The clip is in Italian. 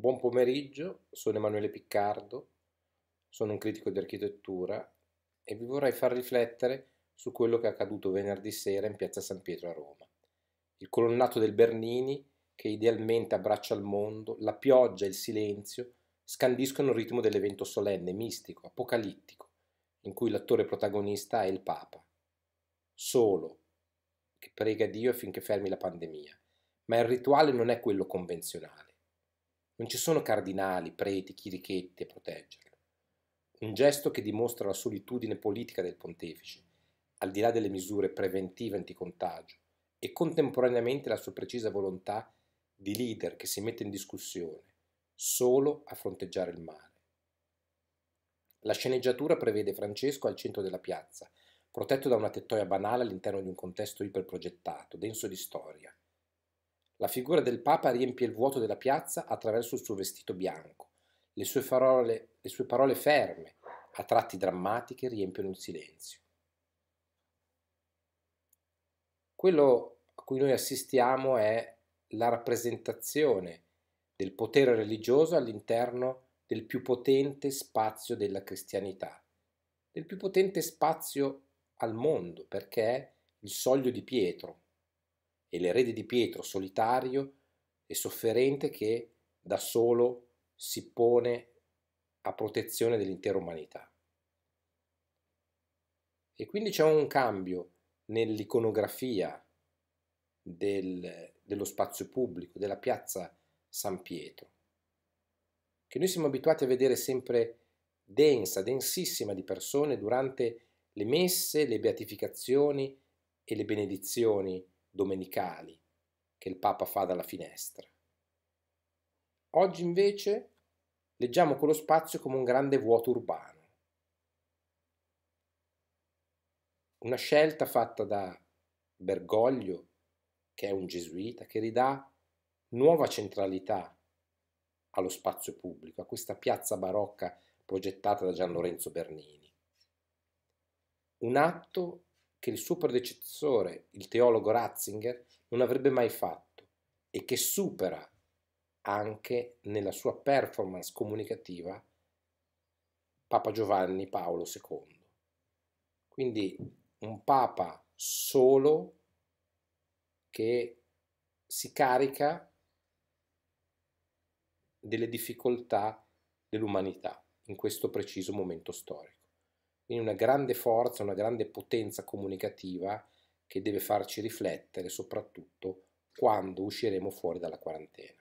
Buon pomeriggio, sono Emanuele Piccardo, sono un critico di architettura e vi vorrei far riflettere su quello che è accaduto venerdì sera in piazza San Pietro a Roma. Il colonnato del Bernini che idealmente abbraccia il mondo, la pioggia e il silenzio scandiscono il ritmo dell'evento solenne, mistico, apocalittico, in cui l'attore protagonista è il Papa, solo, che prega Dio affinché fermi la pandemia. Ma il rituale non è quello convenzionale non ci sono cardinali, preti, chirichetti a proteggerlo. Un gesto che dimostra la solitudine politica del pontefice, al di là delle misure preventive anticontagio, e contemporaneamente la sua precisa volontà di leader che si mette in discussione, solo a fronteggiare il male. La sceneggiatura prevede Francesco al centro della piazza, protetto da una tettoia banale all'interno di un contesto iperprogettato, denso di storia, la figura del Papa riempie il vuoto della piazza attraverso il suo vestito bianco. Le sue parole, le sue parole ferme, a tratti drammatiche, riempiono il silenzio. Quello a cui noi assistiamo è la rappresentazione del potere religioso all'interno del più potente spazio della cristianità, del più potente spazio al mondo, perché il soglio di Pietro, e l'erede di Pietro solitario e sofferente che da solo si pone a protezione dell'intera umanità. E quindi c'è un cambio nell'iconografia del, dello spazio pubblico, della piazza San Pietro, che noi siamo abituati a vedere sempre densa, densissima di persone durante le messe, le beatificazioni e le benedizioni domenicali che il Papa fa dalla finestra. Oggi invece leggiamo quello spazio come un grande vuoto urbano. Una scelta fatta da Bergoglio, che è un gesuita, che ridà nuova centralità allo spazio pubblico, a questa piazza barocca progettata da Gian Lorenzo Bernini. Un atto che il suo predecessore, il teologo Ratzinger, non avrebbe mai fatto e che supera anche nella sua performance comunicativa Papa Giovanni Paolo II. Quindi un Papa solo che si carica delle difficoltà dell'umanità in questo preciso momento storico. Quindi una grande forza, una grande potenza comunicativa che deve farci riflettere soprattutto quando usciremo fuori dalla quarantena.